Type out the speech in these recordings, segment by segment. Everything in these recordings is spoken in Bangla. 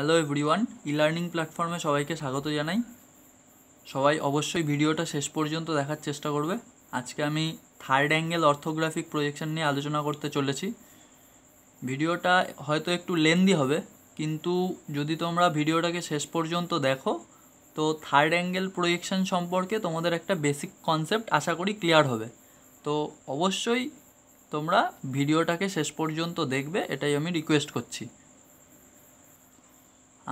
হ্যালো এভরিওয়ান ই লার্নিং প্ল্যাটফর্মে সবাইকে স্বাগত জানাই সবাই অবশ্যই ভিডিওটা শেষ পর্যন্ত দেখার চেষ্টা করবে আজকে আমি থার্ড অ্যাঙ্গেল অর্থোগ্রাফিক প্রজেকশন নিয়ে আলোচনা করতে চলেছি ভিডিওটা হয়তো একটু লেন্দি হবে কিন্তু যদি তোমরা ভিডিওটাকে শেষ পর্যন্ত দেখো তো থার্ড অ্যাঙ্গেল প্রজেকশন সম্পর্কে তোমাদের একটা বেসিক কনসেপ্ট আশা করি ক্লিয়ার হবে তো অবশ্যই তোমরা ভিডিওটাকে শেষ পর্যন্ত দেখবে এটাই আমি রিকোয়েস্ট করছি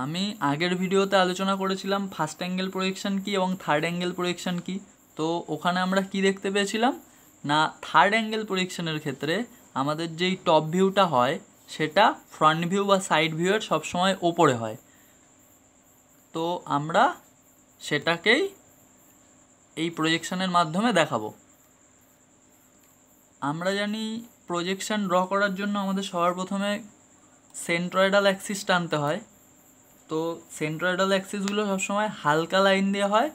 আমি আগের ভিডিওতে আলোচনা করেছিলাম ফার্স্ট অ্যাঙ্গেল প্রোজেকশান কী এবং থার্ড অ্যাঙ্গেল প্রোজেকশান কী তো ওখানে আমরা কি দেখতে পেয়েছিলাম না থার্ড অ্যাঙ্গেল প্রোজেকশানের ক্ষেত্রে আমাদের যেই টপ ভিউটা হয় সেটা ফ্রন্ট ভিউ বা সাইড ভিউয়ের সবসময় ওপরে হয় তো আমরা সেটাকেই এই প্রোজেকশানের মাধ্যমে দেখাবো আমরা জানি প্রোজেকশান ড্র করার জন্য আমাদের সবার প্রথমে সেন্ট্রয়েডাল অ্যাক্সিস টানতে হয় তো সেন্ট্রাল অ্যাক্সিসগুলো সবসময় হালকা লাইন দিয়ে হয়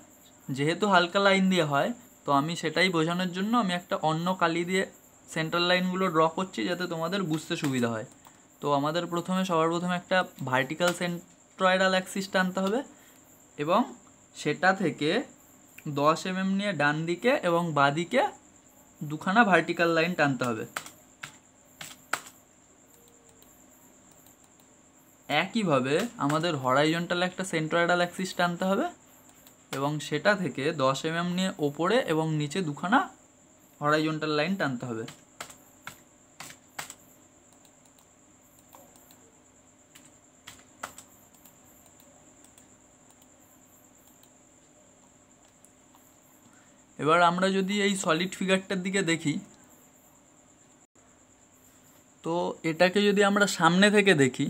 যেহেতু হালকা লাইন দিয়ে হয় তো আমি সেটাই বোঝানোর জন্য আমি একটা অন্য কালি দিয়ে সেন্ট্রাল লাইনগুলো ড্র করছি যাতে তোমাদের বুঝতে সুবিধা হয় তো আমাদের প্রথমে সবার প্রথমে একটা ভার্টিক্যাল সেন্ট্রয়েডাল অ্যাক্সিসটা আনতে হবে এবং সেটা থেকে দশ এম mm নিয়ে ডান দিকে এবং বাঁ দিকে দুখানা ভার্টিক্যাল লাইন টানতে হবে একইভাবে আমাদের হরাইজন্টাল একটা সেন্ট্রয়েডাল অ্যাক্সিস টানতে হবে এবং সেটা থেকে দশ এমএম mm নিয়ে ওপরে এবং নিচে দুখানা হরাইজন্টাল লাইন টানতে হবে এবার আমরা যদি এই সলিড ফিগারটার দিকে দেখি তো এটাকে যদি আমরা সামনে থেকে দেখি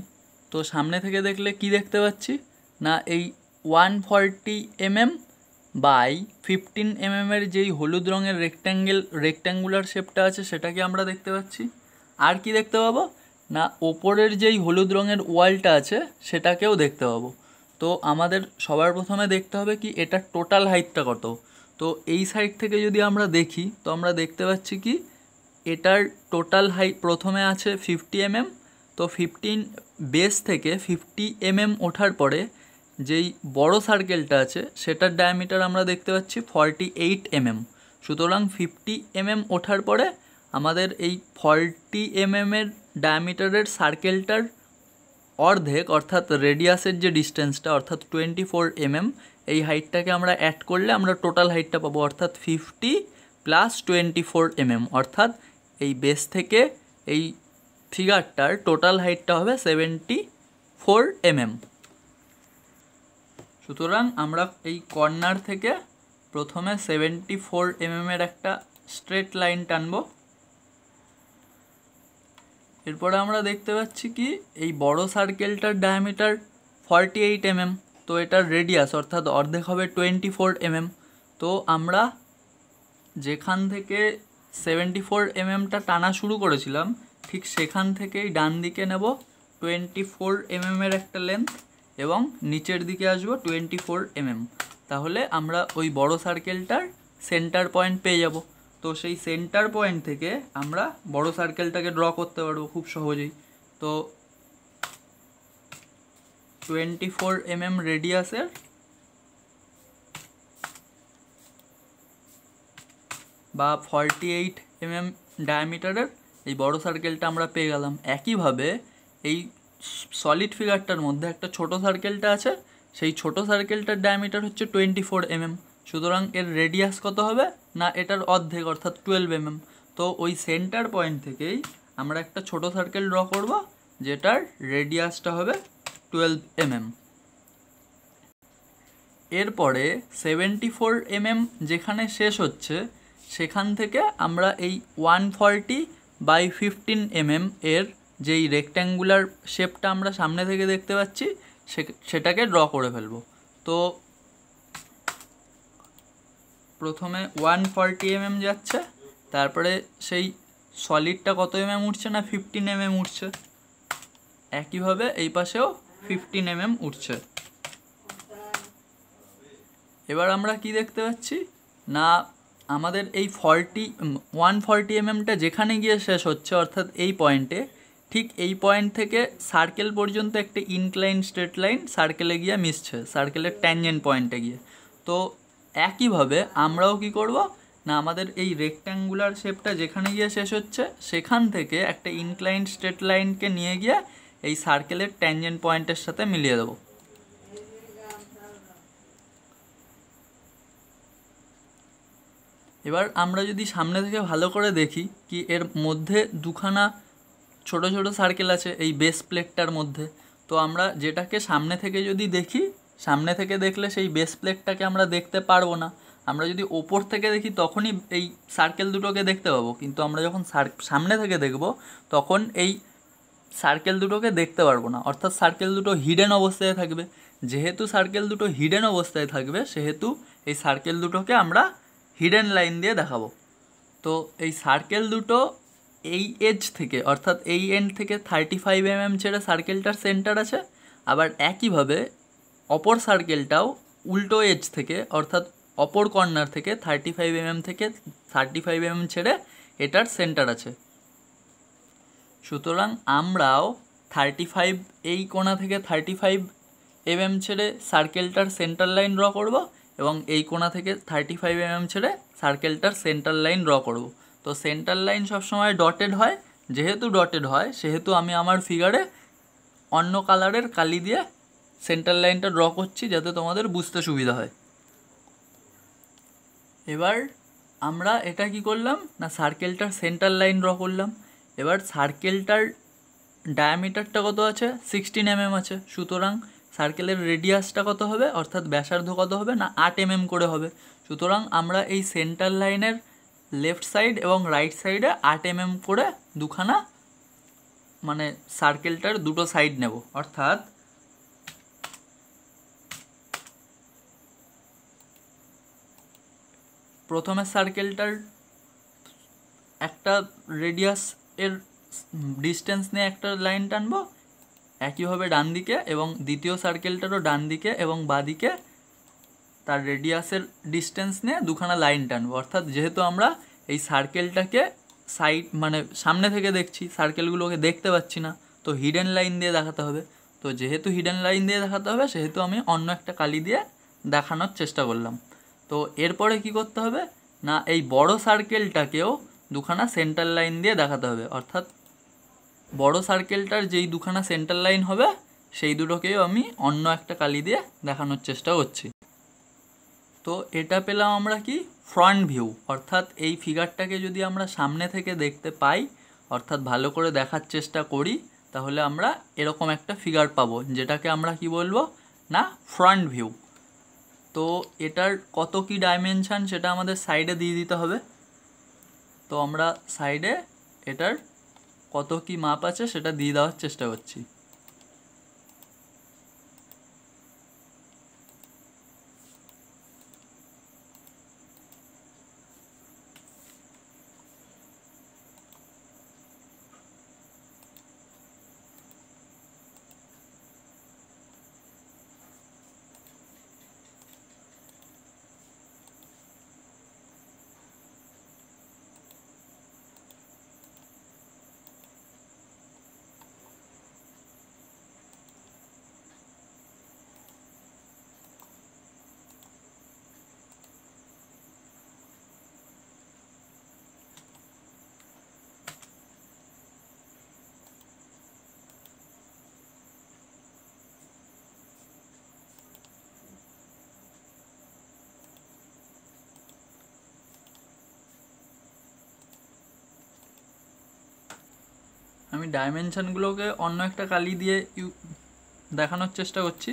তো সামনে থেকে দেখলে কি দেখতে পাচ্ছি না এই one forty mm by fifteen এমএমের যেই হলুদ রঙের রেক্ট্যাঙ্গেল রেক্ট্যাঙ্গুলার শেপটা আছে সেটাকে আমরা দেখতে পাচ্ছি আর কি দেখতে পাবো না ওপরের যেই হলুদ রঙের ওয়ালটা আছে সেটাকেও দেখতে পাবো তো আমাদের সবার প্রথমে দেখতে হবে কি এটা টোটাল হাইটটা কত তো এই সাইড থেকে যদি আমরা দেখি তো আমরা দেখতে পাচ্ছি কি এটার টোটাল হাইট প্রথমে আছে ফিফটি এমএম mm, তো ফিফটিন বেস থেকে ফিফটি এমএম mm ওঠার পরে যেই বড় সার্কেলটা আছে সেটার ডায়ামিটার আমরা দেখতে পাচ্ছি ফর্টি এইট এমএম সুতরাং ফিফটি এমএম mm ওঠার পরে আমাদের এই ফর্টি এমএমের ডায়ামিটারের সার্কেলটার অর্ধেক অর্থাৎ রেডিয়াসের যে ডিস্টেন্সটা অর্থাৎ টোয়েন্টি ফোর এমএম এই হাইটটাকে আমরা অ্যাড করলে আমরা টোটাল হাইটটা পাবো অর্থাৎ fifty plus twenty four mm অর্থাৎ এই বেস থেকে এই ফিগারটার টোটাল হাইটটা হবে সেভেন্টি ফোর এমএম সুতরাং আমরা এই কর্নার থেকে প্রথমে সেভেন্টি ফোর এমএমের একটা স্ট্রেট লাইন টানব এরপরে আমরা দেখতে পাচ্ছি কি এই বড় সার্কেলটার ডায়ামিটার ফর্টি এইট এমএম তো এটার রেডিয়াস অর্থাৎ অর্ধেক হবে টোয়েন্টি ফোর এমএম তো আমরা যেখান থেকে সেভেন্টি ফোর এমএমটা টানা শুরু করেছিলাম ঠিক সেখান থেকেই ডান দিকে নেব টোয়েন্টি ফোর এমএমের একটা লেন্থ এবং নিচের দিকে আসবো টোয়েন্টি ফোর এমএম তাহলে আমরা ওই বড় সার্কেলটার সেন্টার পয়েন্ট পেয়ে যাব তো সেই সেন্টার পয়েন্ট থেকে আমরা বড় সার্কেলটাকে ড্র করতে পারবো খুব সহজেই তো টোয়েন্টি ফোর এমএম রেডিয়াসের বা ফর্টি এইট এমএম ডায়ামিটারের এই বড় সার্কেলটা আমরা পেয়ে গেলাম একইভাবে এই সলিড ফিগারটার মধ্যে একটা ছোট সার্কেলটা আছে সেই ছোট সার্কেলটার ডায়ামিটার হচ্ছে টোয়েন্টি ফোর এমএম সুতরাং এর রেডিয়াস কত হবে না এটার অর্ধেক অর্থাৎ টুয়েলভ এমএম mm। তো ওই সেন্টার পয়েন্ট থেকেই আমরা একটা ছোট সার্কেল ড্র করব যেটার রেডিয়াসটা হবে টুয়েলভ এমএম mm। এরপরে সেভেন্টি ফোর এমএম যেখানে শেষ হচ্ছে সেখান থেকে আমরা এই one forty by fifteen mm এর যেই রেক্ট্যাঙ্গুলার শেপটা আমরা সামনে থেকে দেখতে পাচ্ছি সেটাকে ড্র করে ফেলবো তো প্রথমে ওয়ান ফর্টি এমএম যাচ্ছে তারপরে সেই সলিডটা কত এমএম mm উঠছে না ফিফটিন এমএম mm উঠছে একইভাবে এই পাশেও ফিফটিন এমএম mm উঠছে এবার আমরা কি দেখতে পাচ্ছি না আমাদের এই ফর্টি ওয়ান ফর্টি এমএমটা যেখানে গিয়ে শেষ হচ্ছে অর্থাৎ এই পয়েন্টে ঠিক এই পয়েন্ট থেকে সার্কেল পর্যন্ত একটা ইনক্লাইন স্ট্রেট লাইন সার্কেলে গিয়ে মিশছে সার্কেলের ট্যানজেন্ট পয়েন্টে গিয়ে তো একইভাবে আমরাও কি করব না আমাদের এই রেক্ট্যাঙ্গুলার শেপটা যেখানে গিয়ে শেষ হচ্ছে সেখান থেকে একটা ইনক্লাইন স্ট্রেট লাইনকে নিয়ে গিয়ে এই সার্কেলের ট্যানজেন্ট পয়েন্টের সাথে মিলিয়ে দেবো এবার আমরা যদি সামনে থেকে ভালো করে দেখি কি এর মধ্যে দুখানা ছোট ছোট সার্কেল আছে এই বেস প্লেটটার মধ্যে তো আমরা যেটাকে সামনে থেকে যদি দেখি সামনে থেকে দেখলে সেই বেস প্লেটটাকে আমরা দেখতে পারবো না আমরা যদি ওপর থেকে দেখি তখনই এই সার্কেল দুটোকে দেখতে পাবো কিন্তু আমরা যখন সামনে থেকে দেখব তখন এই সার্কেল দুটোকে দেখতে পারবো না অর্থাৎ সার্কেল দুটো হিডেন অবস্থায় থাকবে যেহেতু সার্কেল দুটো হিডেন অবস্থায় থাকবে সেহেতু এই সার্কেল দুটোকে আমরা হিডেন লাইন দিয়ে দেখাবো তো এই সার্কেল দুটো এই এজ থেকে অর্থাৎ এই এন্ড থেকে থার্টি ফাইভ এম এম ছেড়ে সার্কেলটার সেন্টার আছে আবার একইভাবে অপর সার্কেলটাও উল্টো এজ থেকে অর্থাৎ অপর কর্নার থেকে থার্টি ফাইভ এম থেকে থার্টি ফাইভ এম ছেড়ে এটার সেন্টার আছে সুতরাং আমরাও থার্টি ফাইভ এই কোণা থেকে থার্টি ফাইভ এম ছেড়ে সার্কেলটার সেন্টার লাইন ড্র করবো এবং এই কোণা থেকে থার্টি ফাইভ এমএম ছেড়ে সার্কেলটার সেন্টার লাইন ড্র করব তো সেন্টার লাইন সবসময় ডটেড হয় যেহেতু ডটেড হয় সেহেতু আমি আমার ফিগারে অন্য কালারের কালি দিয়ে সেন্টার লাইনটা ড্র করছি যাতে তোমাদের বুঝতে সুবিধা হয় এবার আমরা এটা কি করলাম না সার্কেলটার সেন্টার লাইন ড্র করলাম এবার সার্কেলটার ডায়ামিটারটা কত আছে সিক্সটিন এমএম mm আছে সুতরাং সার্কেলের রেডিয়াসটা কত হবে অর্থাৎ ব্যাসার্ধ কত হবে না আট এম mm এম করে হবে সুতরাং আমরা এই সেন্টার লাইনের লেফট সাইড এবং রাইট সাইডে আট এম mm এম করে দুখানা মানে সার্কেলটার দুটো সাইড নেব অর্থাৎ প্রথমে সার্কেলটার একটা রেডিয়াস এর ডিস্টেন্স নিয়ে একটা লাইন টানবো একইভাবে ডান দিকে এবং দ্বিতীয় সার্কেলটারও ডান দিকে এবং বাদিকে তার রেডিয়াসের ডিস্টেন্স নিয়ে দুখানা লাইন টানবো অর্থাৎ যেহেতু আমরা এই সার্কেলটাকে সাইড মানে সামনে থেকে দেখছি সার্কেলগুলোকে দেখতে পাচ্ছি না তো হিডেন লাইন দিয়ে দেখাতে হবে তো যেহেতু হিডেন লাইন দিয়ে দেখাতে হবে সেহেতু আমি অন্য একটা কালি দিয়ে দেখানোর চেষ্টা করলাম তো এরপরে কি করতে হবে না এই বড় সার্কেলটাকেও দুখানা সেন্টার লাইন দিয়ে দেখাতে হবে অর্থাৎ বড় সার্কেলটার যেই দুখানা সেন্টার লাইন হবে সেই দুটোকেও আমি অন্য একটা কালি দিয়ে দেখানোর চেষ্টা করছি তো এটা পেলাম আমরা কি ফ্রন্ট ভিউ অর্থাৎ এই ফিগারটাকে যদি আমরা সামনে থেকে দেখতে পাই অর্থাৎ ভালো করে দেখার চেষ্টা করি তাহলে আমরা এরকম একটা ফিগার পাবো যেটাকে আমরা কি বলবো না ফ্রন্ট ভিউ তো এটার কত কি ডাইমেনশান সেটা আমাদের সাইডে দিয়ে দিতে হবে তো আমরা সাইডে এটার কত কি মাপ আছে সেটা দিয়ে দেওয়ার চেষ্টা করছি আমি ডাইমেনশানগুলোকে অন্য একটা কালি দিয়ে ইউ দেখানোর চেষ্টা করছি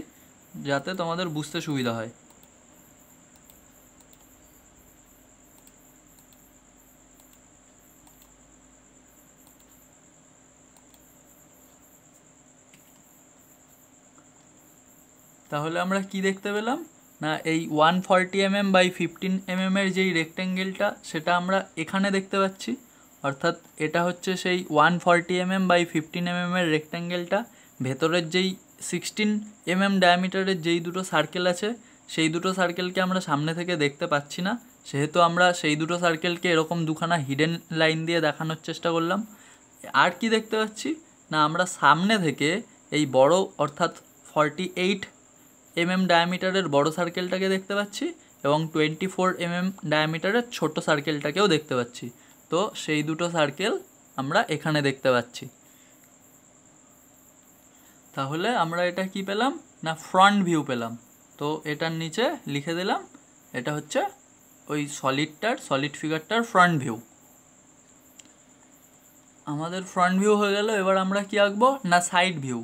যাতে তোমাদের বুঝতে সুবিধা হয় তাহলে আমরা কি দেখতে পেলাম না এই one forty mm by fifteen এমএমের যেই রেক্টেঙ্গেলটা সেটা আমরা এখানে দেখতে পাচ্ছি অর্থাৎ এটা হচ্ছে সেই one forty mm by fifteen এমএমের রেক্ট্যাঙ্গেলটা ভেতরের যেই সিক্সটিন এমএম ডায়ামিটারের যেই দুটো সার্কেল আছে সেই দুটো সার্কেলকে আমরা সামনে থেকে দেখতে পাচ্ছি না সেহেতু আমরা সেই দুটো সার্কেলকে এরকম দুখানা হিডেন লাইন দিয়ে দেখানোর চেষ্টা করলাম আর কি দেখতে পাচ্ছি না আমরা সামনে থেকে এই বড় অর্থাৎ ফর্টি এইট এমএম ডায়ামিটারের বড় সার্কেলটাকে দেখতে পাচ্ছি এবং টোয়েন্টি ফোর এমএম ডায়ামিটারের ছোট সার্কেলটাকেও দেখতে পাচ্ছি তো সেই দুটো সার্কেল আমরা এখানে দেখতে পাচ্ছি তাহলে আমরা এটা কি পেলাম না ফ্রন্ট ভিউ পেলাম তো এটার নিচে লিখে দিলাম এটা হচ্ছে ওই সলিডটার সলিড ফিগারটার ফ্রন্ট ভিউ আমাদের ফ্রন্ট ভিউ হয়ে গেল এবার আমরা কি আঁকবো না সাইড ভিউ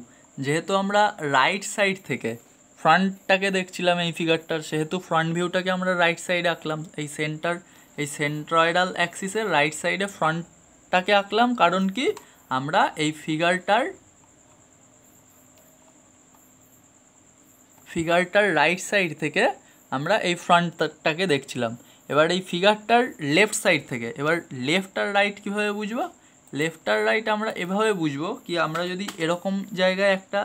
যেহেতু আমরা রাইট সাইড থেকে ফ্রন্টটাকে দেখছিলাম এই ফিগারটার সেহেতু ফ্রন্ট ভিউটাকে আমরা রাইট সাইড আঁকলাম এই সেন্টার এই সেন্ট্রয়েডাল অ্যাক্সিসের রাইট সাইডে ফ্রন্টটাকে আঁকলাম কারণ কি আমরা এই ফিগারটার ফিগারটার রাইট সাইড থেকে আমরা এই ফ্রন্টটাকে দেখছিলাম এবার এই ফিগারটার লেফট সাইড থেকে এবার লেফট আর রাইট কীভাবে বুঝবো লেফট আর রাইট আমরা এভাবে বুঝবো কি আমরা যদি এরকম জায়গায় একটা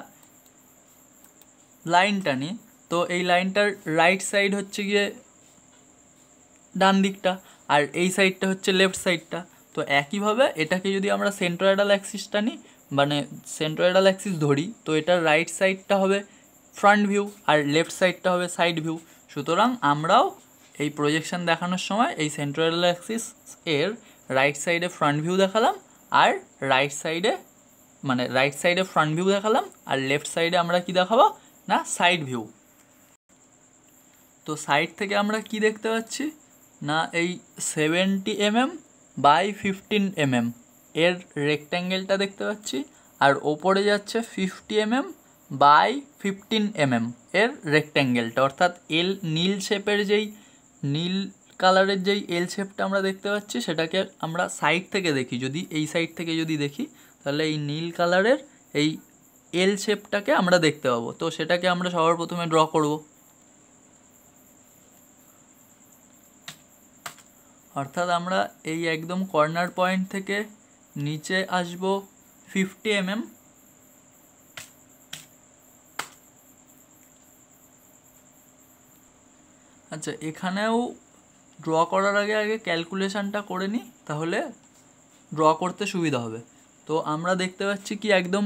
লাইন টানি তো এই লাইনটার রাইট সাইড হচ্ছে গিয়ে ডান দিকটা আর এই সাইডটা হচ্ছে লেফট সাইডটা তো একইভাবে এটাকে যদি আমরা সেন্ট্রয়েডাল অ্যাক্সিসটা নিই মানে সেন্ট্রয়েডাল অ্যাক্সিস ধরি তো এটার রাইট সাইডটা হবে ফ্রন্ট ভিউ আর লেফট সাইডটা হবে সাইড ভিউ সুতরাং আমরাও এই প্রজেকশন দেখানোর সময় এই সেন্ট্রয়েডাল অ্যাক্সিস এর রাইট সাইডে ফ্রন্ট ভিউ দেখালাম আর রাইট সাইডে মানে রাইট সাইডে ফ্রন্ট ভিউ দেখালাম আর লেফট সাইডে আমরা কি দেখাবো না সাইড ভিউ তো সাইড থেকে আমরা কি দেখতে পাচ্ছি না এই seventy m m by fifteen mm এর রেক্ট্যাঙ্গেলটা দেখতে পাচ্ছি আর ওপরে যাচ্ছে fifty mm by fifteen mm এর রেক্ট্যাঙ্গেলটা অর্থাৎ এল নীল শেপের যেই নীল কালারের যেই এল শেপটা আমরা দেখতে পাচ্ছি সেটাকে আমরা সাইড থেকে দেখি যদি এই সাইড থেকে যদি দেখি তাহলে এই নীল কালারের এই এল শেপটাকে আমরা দেখতে পাবো তো সেটাকে আমরা সবার প্রথমে ড্র করবো অর্থাৎ আমরা এই একদম কর্নার পয়েন্ট থেকে নিচে আসব ফিফটি এমএম mm। আচ্ছা এখানেও ড্র করার আগে আগে ক্যালকুলেশানটা করে নিই তাহলে ড্র করতে সুবিধা হবে তো আমরা দেখতে পাচ্ছি কি একদম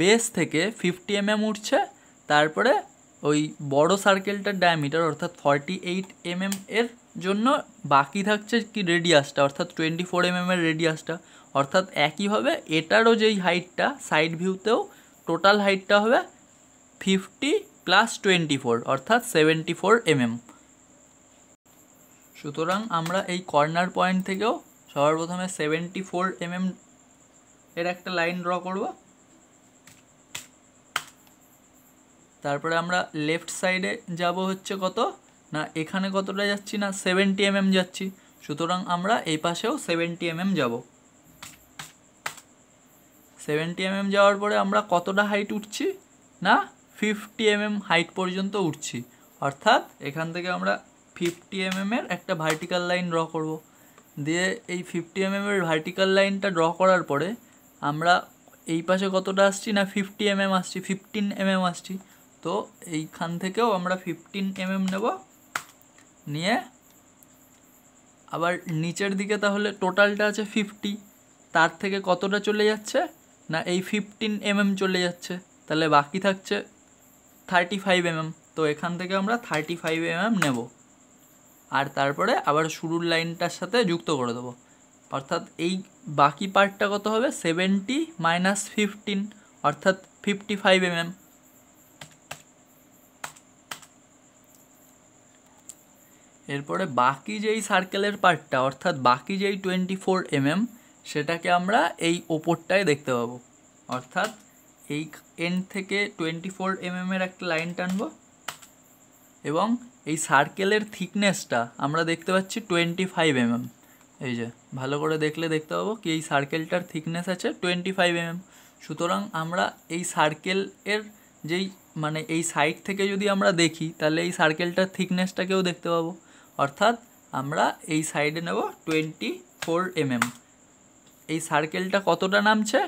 বেস থেকে ফিফটি এমএম mm উঠছে তারপরে ওই বড় সার্কেলটার ডায়ামিটার অর্থাৎ ফর্টি এইট এমএম এর জন্য বাকি থাকছে কি রেডিয়াসটা অর্থাৎ টোয়েন্টি ফোর এম এর রেডিয়াসটা অর্থাৎ একইভাবে এটারও যেই হাইটটা সাইড ভিউতেও টোটাল হাইটটা হবে ফিফটি প্লাস টোয়েন্টি ফোর অর্থাৎ সেভেন্টি ফোর এমএম সুতরাং আমরা এই কর্নার পয়েন্ট থেকেও সবার প্রথমে সেভেন্টি ফোর এমএম এর একটা লাইন ড্র করব তারপরে আমরা লেফট সাইডে যাব হচ্ছে কত না এখানে কতটা যাচ্ছি না সেভেন্টি এমএম mm যাচ্ছি সুতরাং আমরা এই পাশেও সেভেন্টি এম যাব সেভেন্টি এম যাওয়ার পরে আমরা কতটা হাইট উঠছি না ফিফটি এমএম হাইট পর্যন্ত উঠছি অর্থাৎ এখান থেকে আমরা ফিফটি mm এমএমের একটা ভার্টিক্যাল লাইন ড্র করব দিয়ে এই ফিফটি এমএমের ভার্টিক্যাল লাইনটা ড্র করার পরে আমরা এই পাশে কতটা আসছি না ফিফটি এমএম mm আসছি ফিফটিন এমএম আসছি তো এইখান থেকেও আমরা ফিফটিন এমএম নেবো নিয়ে আবার নিচের দিকে তাহলে টোটালটা আছে ফিফটি তার থেকে কতটা চলে যাচ্ছে না এই ফিফটিন এমএম mm চলে যাচ্ছে তাহলে বাকি থাকছে থার্টি ফাইভ এমএম তো এখান থেকে আমরা থার্টি ফাইভ এমএম নেব আর তারপরে আবার শুরুর লাইনটার সাথে যুক্ত করে দেবো অর্থাৎ এই বাকি পার্টটা কত হবে সেভেন্টি মাইনাস ফিফটিন অর্থাৎ ফিফটি ফাইভ এমএম এরপরে বাকি যেই সার্কেলের পার্টটা অর্থাৎ বাকি যেই টোয়েন্টি ফোর এমএম সেটাকে আমরা এই ওপরটায় দেখতে পাবো অর্থাৎ এই এন্ড থেকে টোয়েন্টি ফোর এমএমের একটা লাইন টানব এবং এই সার্কেলের থিকনেসটা আমরা দেখতে পাচ্ছি টোয়েন্টি ফাইভ এমএম এই যে ভালো করে দেখলে দেখতে পাবো কি এই সার্কেলটার থিকনেস আছে টোয়েন্টি ফাইভ এমএম সুতরাং আমরা এই সার্কেল এর যেই মানে এই সাইড থেকে যদি আমরা দেখি তাহলে এই সার্কেলটার থিকনেসটাকেও দেখতে পাবো অর্থাৎ আমরা এই সাইডে নেব টোয়েন্টি ফোর এমএম এই সার্কেলটা কতটা নামছে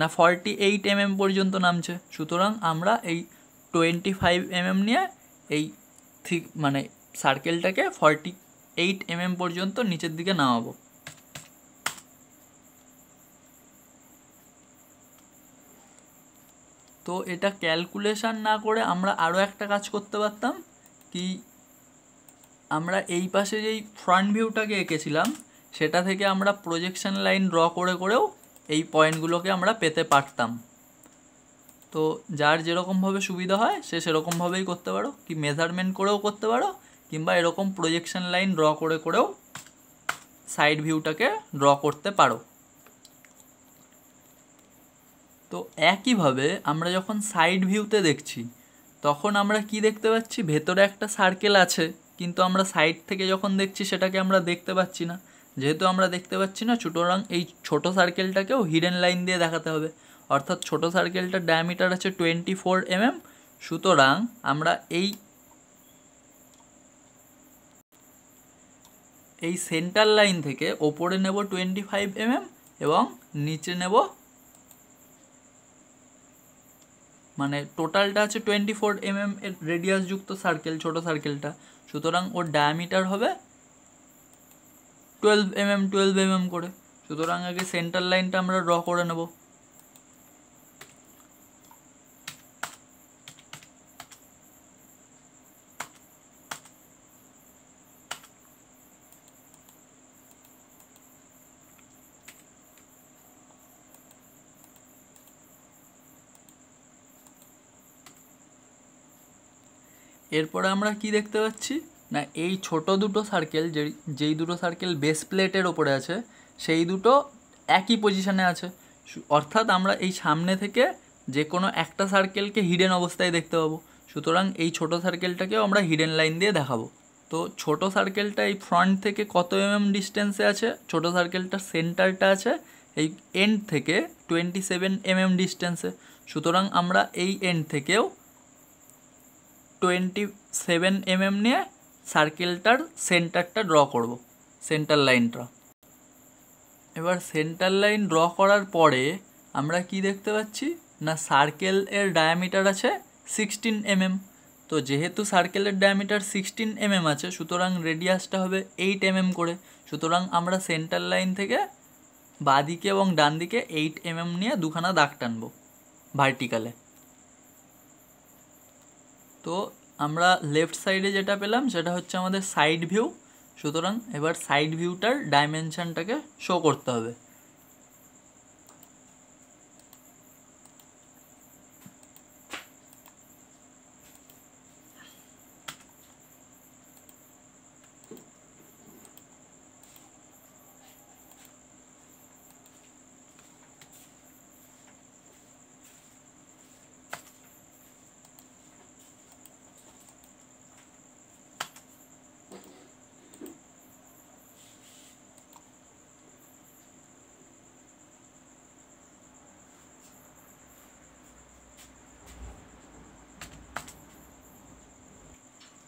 না ফর্টি এইট এমএম পর্যন্ত নামছে সুতরাং আমরা এই টোয়েন্টি ফাইভ এমএম নিয়ে এই থি মানে সার্কেলটাকে ফর্টি এইট এমএম পর্যন্ত নিচের দিকে নামাবো তো এটা ক্যালকুলেশান না করে আমরা আরও একটা কাজ করতে পারতাম কি আমরা এই পাশে যেই ফ্রন্ট ভিউটাকে এঁকেছিলাম সেটা থেকে আমরা প্রজেকশান লাইন ড্র করে করেও এই পয়েন্টগুলোকে আমরা পেতে পারতাম তো যার যেরকমভাবে সুবিধা হয় সে সেরকমভাবেই করতে পারো কি মেজারমেন্ট করেও করতে পারো কিংবা এরকম প্রজেকশান লাইন ড্র করে করেও সাইড ভিউটাকে ড্র করতে পারো তো একইভাবে আমরা যখন সাইড ভিউতে দেখছি তখন আমরা কি দেখতে পাচ্ছি ভেতরে একটা সার্কেল আছে কিন্তু আমরা সাইড থেকে যখন দেখছি সেটাকে আমরা দেখতে পাচ্ছি না যেহেতু আমরা দেখতে পাচ্ছি না সুতরাং এই ছোট সার্কেলটাকেও হিডেন লাইন দিয়ে দেখাতে হবে অর্থাৎ ছোট সার্কেলটার ডায়ামিটার আছে টোয়েন্টি ফোর এমএম সুতরাং আমরা এই এই সেন্টার লাইন থেকে ওপরে নেব টোয়েন্টি ফাইভ এমএম এবং নিচে নেব মানে টোটালটা আছে টোয়েন্টি ফোর এমএম এর রেডিয়াসযুক্ত সার্কেল ছোট সার্কেলটা সুতরাং ওর ডায়ামিটার হবে twelve m m twelve m m করে সুতরাং আগে সেন্টার লাইনটা আমরা ড্র করে নেবো এরপরে আমরা কি দেখতে পাচ্ছি না এই ছোট দুটো সার্কেল যে যেই দুটো সার্কেল বেস প্লেটের ওপরে আছে সেই দুটো একই পজিশানে আছে অর্থাৎ আমরা এই সামনে থেকে যে কোনো একটা সার্কেলকে হিডেন অবস্থায় দেখতে পাবো সুতরাং এই ছোট সার্কেলটাকেও আমরা হিডেন লাইন দিয়ে দেখাবো তো ছোট সার্কেলটা এই ফ্রন্ট থেকে কত mm এমএম ডিস্টেন্সে আছে ছোট সার্কেলটার সেন্টারটা আছে এই এন্ড থেকে টোয়েন্টি সেভেন এমএম ডিস্টেন্সে সুতরাং আমরা এই এন্ড থেকেও টোয়েন্টি সেভেন এমএম নিয়ে সার্কেলটার সেন্টারটা ড্র করব সেন্টার লাইনটা এবার সেন্টার লাইন ড্র করার পরে আমরা কি দেখতে পাচ্ছি না সার্কেল এর ডায়ামিটার আছে সিক্সটিন এমএম তো যেহেতু সার্কেলের ডায়ামিটার সিক্সটিন এমএম আছে সুতরাং রেডিয়াসটা হবে এইট এমএম করে সুতরাং আমরা সেন্টার লাইন থেকে বাঁদিকে এবং ডান দিকে এইট এমএম নিয়ে দুখানা দাগ টানবো ভার্টিক্যালে তো আমরা লেফট সাইডে যেটা পেলাম সেটা হচ্ছে আমাদের সাইড ভিউ সুতরাং এবার সাইড ভিউটার ডাইমেনশানটাকে শো করতে হবে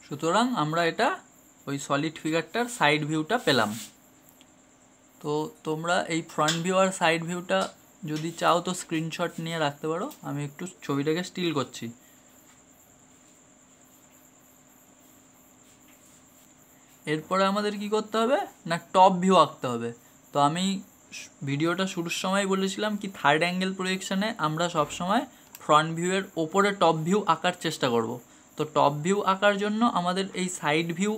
সুতরাং আমরা এটা ওই সলিড ফিগারটার সাইড ভিউটা পেলাম তো তোমরা এই ফ্রন্ট ভিউ আর সাইড ভিউটা যদি চাও তো স্ক্রিনশট নিয়ে রাখতে পারো আমি একটু ছবিটাকে স্টিল করছি এরপরে আমাদের কি করতে হবে না টপ ভিউ আঁকতে হবে তো আমি ভিডিওটা শুরুর সময় বলেছিলাম কি থার্ড অ্যাঙ্গেল প্রোজেকশানে আমরা সবসময় ফ্রন্ট ভিউয়ের ওপরে টপ ভিউ আঁকার চেষ্টা করব তো টপ ভিউ আঁকার জন্য আমাদের এই সাইড ভিউ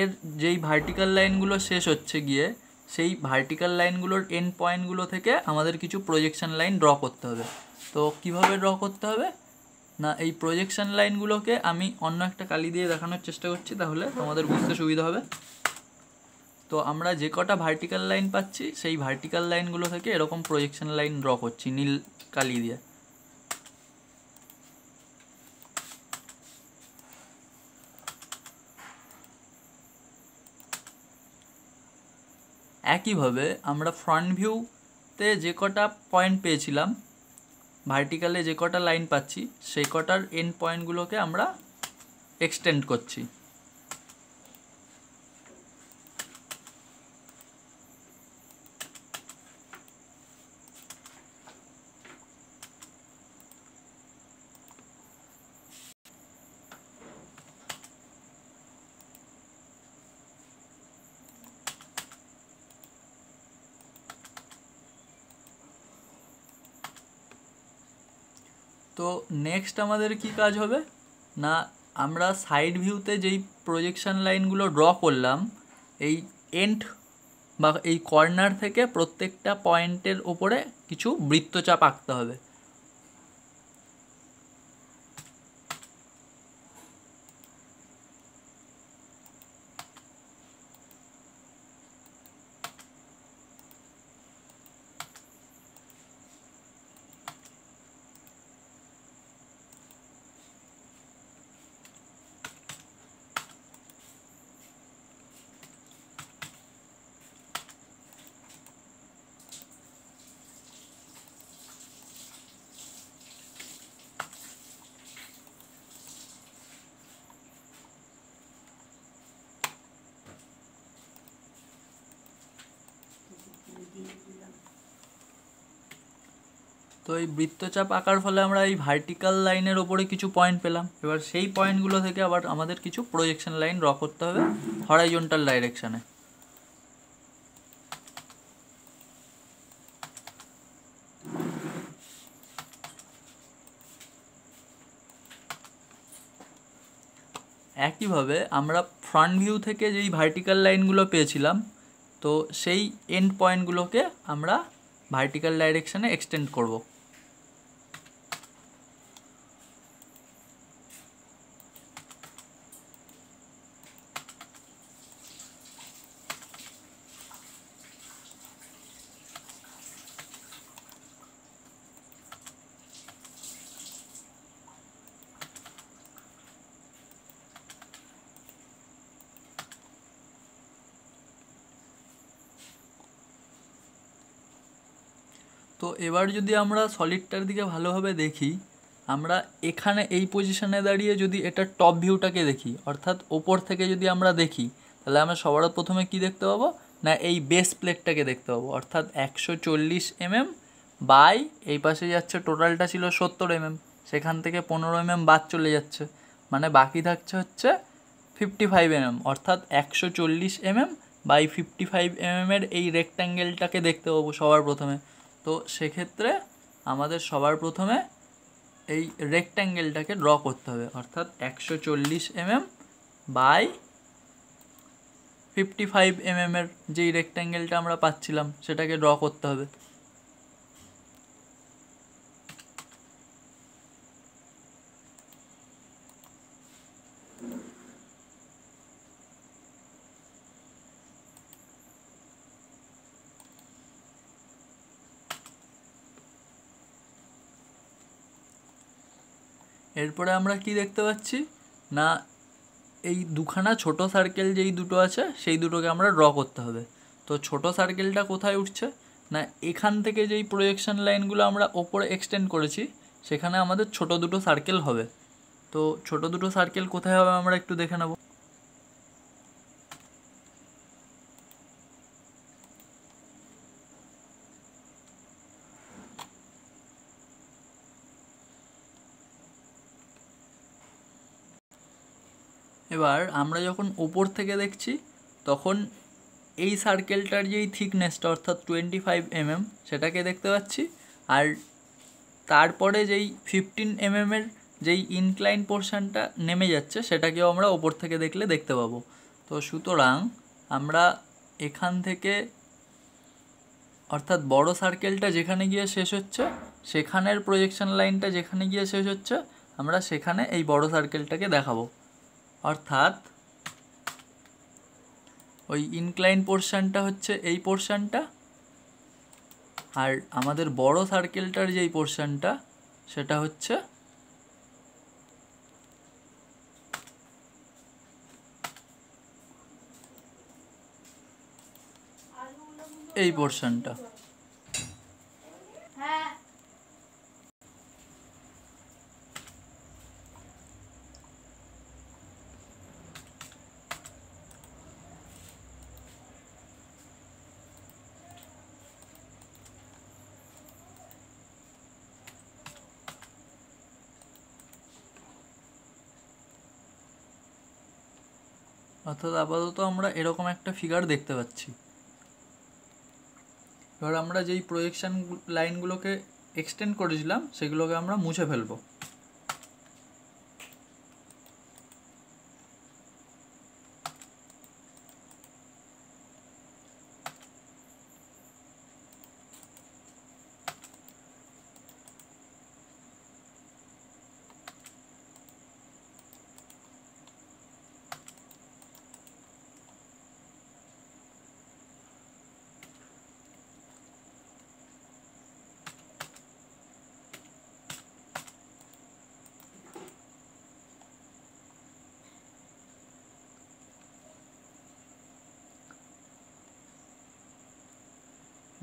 এর যেই ভার্টিক্যাল লাইনগুলো শেষ হচ্ছে গিয়ে সেই ভার্টিক্যাল লাইনগুলোর এন পয়েন্টগুলো থেকে আমাদের কিছু প্রজেকশন লাইন ড্র করতে হবে তো কিভাবে ড্র করতে হবে না এই প্রজেকশন লাইনগুলোকে আমি অন্য একটা কালি দিয়ে দেখানোর চেষ্টা করছি তাহলে আমাদের বুঝতে সুবিধা হবে তো আমরা যে কটা ভার্টিক্যাল লাইন পাচ্ছি সেই ভার্টিক্যাল লাইনগুলো থেকে এরকম প্রজেকশন লাইন ড্র করছি নীল কালি দিয়ে একইভাবে আমরা ফ্রন্ট ভিউতে যে কটা পয়েন্ট পেয়েছিলাম ভার্টিক্যালে যে কটা লাইন পাচ্ছি সেই কটার এন্ড পয়েন্টগুলোকে আমরা এক্সটেন্ড করছি নেক্সট আমাদের কি কাজ হবে না আমরা সাইড ভিউতে যেই প্রজেকশান লাইনগুলো ড্র করলাম এই এন্ড বা এই কর্নার থেকে প্রত্যেকটা পয়েন্টের ওপরে কিছু বৃত্তচাপ আঁকতে হবে তো এই বৃত্তচাপ আঁকার ফলে আমরা এই ভার্টিক্যাল লাইনের ওপরে কিছু পয়েন্ট পেলাম এবার সেই পয়েন্টগুলো থেকে আবার আমাদের কিছু প্রজেকশন লাইন ড্র করতে হবে হরাইজন্টাল ডাইরেকশানে একইভাবে আমরা ফ্রন্ট ভিউ থেকে যেই ভার্টিক্যাল লাইনগুলো পেয়েছিলাম তো সেই এন্ড পয়েন্টগুলোকে আমরা ভার্টিক্যাল ডাইরেকশানে এক্সটেন্ড করবো এবার যদি আমরা সলিডটার দিকে ভালোভাবে দেখি আমরা এখানে এই পজিশানে দাঁড়িয়ে যদি এটা টপ ভিউটাকে দেখি অর্থাৎ ওপর থেকে যদি আমরা দেখি তাহলে আমরা সবার প্রথমে কি দেখতে পাবো না এই বেস প্লেটটাকে দেখতে পাবো অর্থাৎ একশো চল্লিশ এমএম বাই এই পাশে যাচ্ছে টোটালটা ছিল সত্তর এমএম সেখান থেকে পনেরো এমএম বাদ চলে যাচ্ছে মানে বাকি থাকছে হচ্ছে ফিফটি ফাইভ এমএম অর্থাৎ একশো চল্লিশ এমএম বাই ফিফটি ফাইভ এমএমের এই রেক্ট্যাঙ্গেলটাকে দেখতে পাবো সবার প্রথমে তো সেক্ষেত্রে আমাদের সবার প্রথমে এই রেক্ট্যাঙ্গেলটাকে ড্র করতে হবে অর্থাৎ একশো চল্লিশ এমএম বাই ফিফটি ফাইভ এমএমের যেই রেক্ট্যাঙ্গেলটা আমরা পাচ্ছিলাম সেটাকে ড্র করতে হবে এরপরে আমরা কি দেখতে পাচ্ছি না এই দুখানা ছোট সার্কেল যেই দুটো আছে সেই দুটোকে আমরা ড্র করতে হবে তো ছোট সার্কেলটা কোথায় উঠছে না এখান থেকে যেই প্রোজেকশন লাইনগুলো আমরা ওপরে এক্সটেন্ড করেছি সেখানে আমাদের ছোট দুটো সার্কেল হবে তো ছোট দুটো সার্কেল কোথায় হবে আমরা একটু দেখে নেব আমরা যখন ওপর থেকে দেখছি তখন এই সার্কেলটার যেই থিকনেসটা অর্থাৎ টোয়েন্টি ফাইভ এমএম সেটাকে দেখতে পাচ্ছি আর তারপরে যেই ফিফটিন mm এমএমের যেই ইনক্লাইন পোর্শানটা নেমে যাচ্ছে সেটাকেও আমরা ওপর থেকে দেখলে দেখতে পাবো তো সুতরাং আমরা এখান থেকে অর্থাৎ বড় সার্কেলটা যেখানে গিয়ে শেষ হচ্ছে সেখানের প্রজেকশন লাইনটা যেখানে গিয়ে শেষ হচ্ছে আমরা সেখানে এই বড় সার্কেলটাকে দেখাবো অর্থাৎ ওই ইনক্লাইন পোর্শানটা হচ্ছে এই পোর্শানটা আর আমাদের বড় সার্কেলটার যেই পোর্শানটা সেটা হচ্ছে এই পোর্শানটা অর্থাৎ আপাতত আমরা এরকম একটা ফিগার দেখতে পাচ্ছি এবার আমরা যেই প্রজেকশান লাইনগুলোকে এক্সটেন্ড করেছিলাম সেগুলোকে আমরা মুছে ফেলবো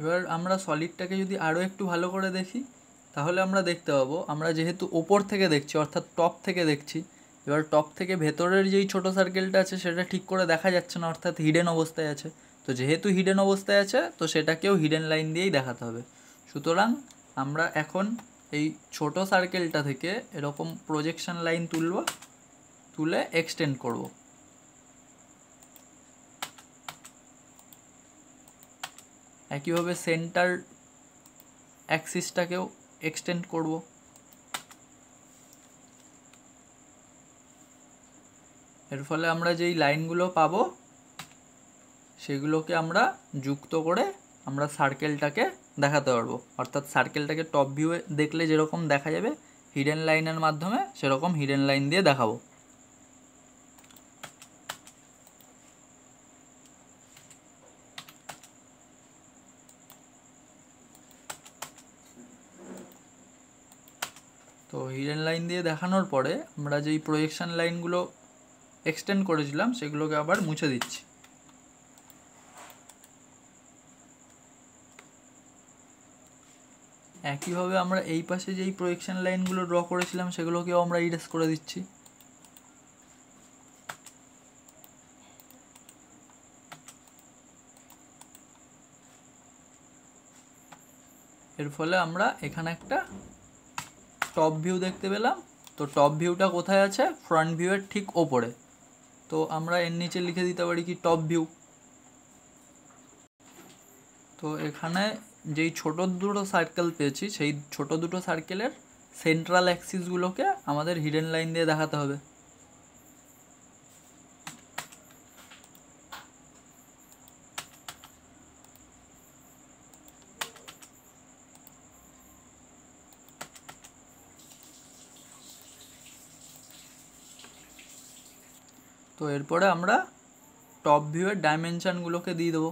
এবার আমরা সলিডটাকে যদি আরও একটু ভালো করে দেখি তাহলে আমরা দেখতে পাবো আমরা যেহেতু ওপর থেকে দেখছি অর্থাৎ টপ থেকে দেখছি এবার টপ থেকে ভেতরের যেই ছোট সার্কেলটা আছে সেটা ঠিক করে দেখা যাচ্ছে না অর্থাৎ হিডেন অবস্থায় আছে তো যেহেতু হিডেন অবস্থায় আছে তো সেটাকেও হিডেন লাইন দিয়েই দেখাতে হবে সুতরাং আমরা এখন এই ছোট সার্কেলটা থেকে এরকম প্রজেকশন লাইন তুলব তুলে এক্সটেন্ড করব একইভাবে সেন্টার অ্যাক্সিসটাকেও এক্সটেন্ড করব এর ফলে আমরা যেই লাইনগুলো পাবো সেগুলোকে আমরা যুক্ত করে আমরা সার্কেলটাকে দেখাতে পারবো অর্থাৎ সার্কেলটাকে টপ ভিউয়ে দেখলে যেরকম দেখা যাবে হিডেন লাইনের মাধ্যমে সেরকম হিডেন লাইন দিয়ে দেখাবো লাইন দিয়ে দেখানোর পরে আমরা যেই প্রোজেকশান লাইনগুলো এক্সটেন্ড করেছিলাম সেগুলোকে আবার মুছে দিচ্ছি একইভাবে আমরা এই পাশে যেই প্রোজেকশান লাইনগুলো ড্র করেছিলাম সেগুলোকেও আমরা ইরেস করে দিচ্ছি এর ফলে আমরা এখানে একটা টপ ভিউ দেখতে পেলাম তো টপ ভিউটা কোথায় আছে ফ্রন্ট ভিউয়ের ঠিক ওপরে তো আমরা এর নিচে লিখে দিতে পারি কি টপ ভিউ তো এখানে যেই ছোট দুটো সার্কেল পেয়েছি সেই ছোট দুটো সার্কেলের সেন্ট্রাল অ্যাক্সিসগুলোকে আমাদের হিডেন লাইন দিয়ে দেখাতে হবে এপরে আমরা টপ ভিউ এর ডাইমেনশনগুলোকে দিয়ে দেব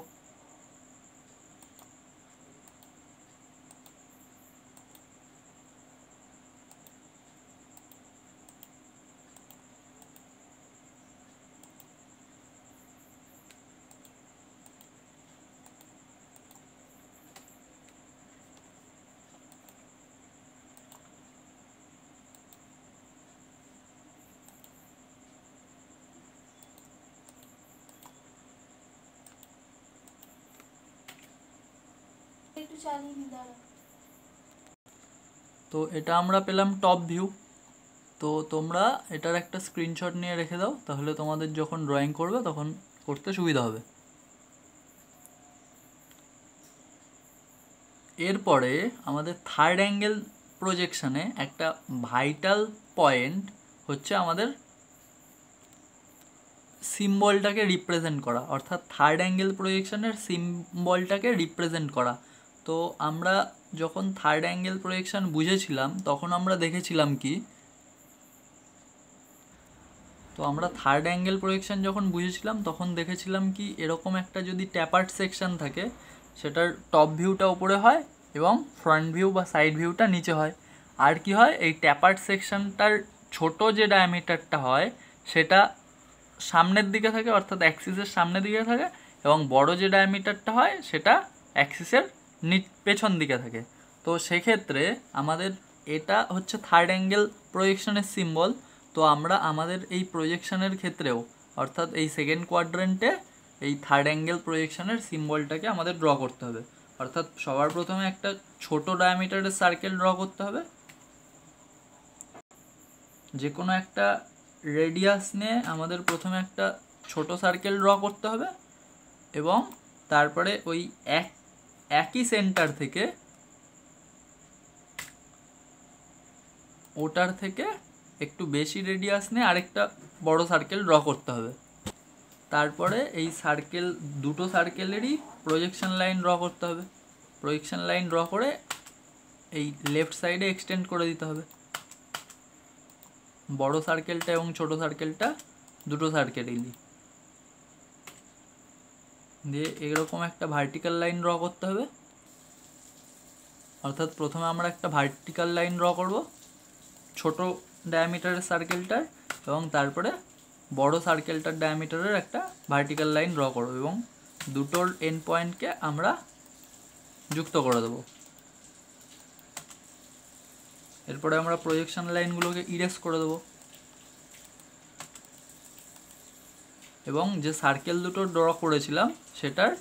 একটু চালিয়ে নি দাঁড়া তো এটা আমরা পেলাম টপ ভিউ তো তোমরা এটার একটা স্ক্রিনশট নিয়ে রেখে দাও তাহলে তোমাদের যখন ড্রয়িং করবে তখন করতে সুবিধা হবে এরপরে আমাদের থার্ড অ্যাঙ্গেল প্রজেকশানে একটা ভাইটাল পয়েন্ট হচ্ছে আমাদের সিম্বলটাকে রিপ্রেজেন্ট করা অর্থাৎ থার্ড অ্যাঙ্গেল প্রজেকশানের সিম্বলটাকে রিপ্রেজেন্ট করা তো আমরা যখন থার্ড অ্যাঙ্গেল প্রোজেকশান বুঝেছিলাম তখন আমরা দেখেছিলাম কি তো আমরা থার্ড অ্যাঙ্গেল প্রোজেকশান যখন বুঝেছিলাম তখন দেখেছিলাম কি এরকম একটা যদি ট্যাপার্ড সেকশান থাকে সেটার টপ ভিউটা ওপরে হয় এবং ফ্রন্ট ভিউ বা সাইড ভিউটা নিচে হয় আর কি হয় এই ট্যাপার্ড সেকশানটার ছোট যে ডায়ামিটারটা হয় সেটা সামনের দিকে থাকে অর্থাৎ অ্যাক্সিসের সামনের দিকে থাকে এবং বড় যে ডায়ামিটারটা হয় সেটা অ্যাক্সিসের পেছন দিকে থাকে তো সেক্ষেত্রে আমাদের এটা হচ্ছে থার্ড অ্যাঙ্গেল প্রজেকশনের সিম্বল তো আমরা আমাদের এই প্রজেকশনের ক্ষেত্রেও অর্থাৎ এই সেকেন্ড কোয়াড্রেন্টে এই থার্ড অ্যাঙ্গেল প্রজেকশনের সিম্বলটাকে আমাদের ড্র করতে হবে অর্থাৎ সবার প্রথমে একটা ছোট ডায়ামিটারের সার্কেল ড্র করতে হবে যে কোনো একটা রেডিয়াস নিয়ে আমাদের প্রথমে একটা ছোট সার্কেল ড্র করতে হবে এবং তারপরে ওই এক একই সেন্টার থেকে ওটার থেকে একটু বেশি রেডিয়াস নিয়ে আরেকটা বড় সার্কেল ড্র করতে হবে তারপরে এই সার্কেল দুটো সার্কেলেরই প্রজেকশন লাইন ড্র করতে হবে প্রজেকশন লাইন ড্র করে এই লেফট সাইডে এক্সটেন্ড করে দিতে হবে বড় সার্কেলটা এবং ছোট সার্কেলটা দুটো সার্কেলেরই দিয়ে এরকম একটা ভার্টিক্যাল লাইন ড্র করতে হবে অর্থাৎ প্রথমে আমরা একটা ভার্টিক্যাল লাইন ড্র করব ছোট ডায়ামিটারের সার্কেলটার এবং তারপরে বড় সার্কেলটার ডায়ামিটারের একটা ভার্টিক্যাল লাইন ড্র করব এবং দুটোর এন্ড পয়েন্টকে আমরা যুক্ত করে দেব এরপরে আমরা প্রজেকশন লাইনগুলোকে ইরেস করে দেবো এবং যে সার্কেল দুটো ড্র করেছিলাম সেটার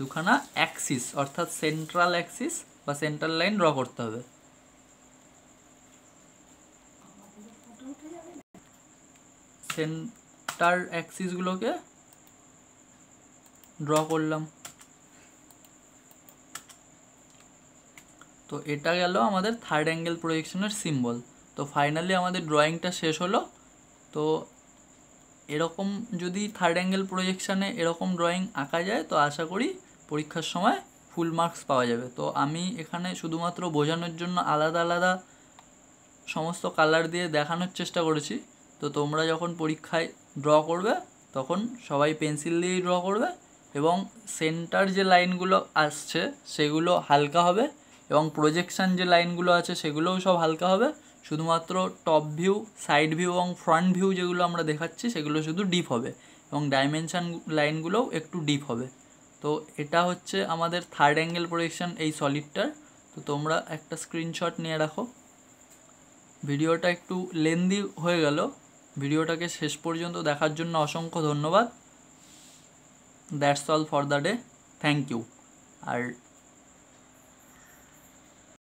দুখানা অ্যাক্সিস অর্থাৎ সেন্ট্রাল অ্যাক্সিস বা সেন্ট্রাল লাইন ড্র করতে হবে সেন্টার অ্যাক্সিসগুলোকে ড্র করলাম তো এটা গেল আমাদের থার্ড অ্যাঙ্গেল প্রজেকশনের সিম্বল তো ফাইনালি আমাদের ড্রয়িংটা শেষ হলো তো এরকম যদি থার্ড অ্যাঙ্গেল প্রজেকশানে এরকম ড্রয়িং আঁকা যায় তো আশা করি পরীক্ষার সময় ফুল মার্কস পাওয়া যাবে তো আমি এখানে শুধুমাত্র বোঝানোর জন্য আলাদা আলাদা সমস্ত কালার দিয়ে দেখানোর চেষ্টা করেছি তো তোমরা যখন পরীক্ষায় ড্র করবে তখন সবাই পেন্সিল দিয়েই ড্র করবে এবং সেন্টার যে লাইনগুলো আসছে সেগুলো হালকা হবে এবং প্রজেকশান যে লাইনগুলো আছে সেগুলোও সব হালকা হবে শুধুমাত্র টপ ভিউ সাইড ভিউ এবং ফ্রন্ট ভিউ যেগুলো আমরা দেখাচ্ছি সেগুলো শুধু ডিপ হবে এবং ডাইমেনশান লাইনগুলোও একটু ডিপ হবে তো এটা হচ্ছে আমাদের থার্ড অ্যাঙ্গেল প্রোজেকশন এই সলিডটার তো তোমরা একটা স্ক্রিনশট নিয়ে রাখো ভিডিওটা একটু লেন্দি হয়ে গেল ভিডিওটাকে শেষ পর্যন্ত দেখার জন্য অসংখ্য ধন্যবাদ that's all for the day thank you R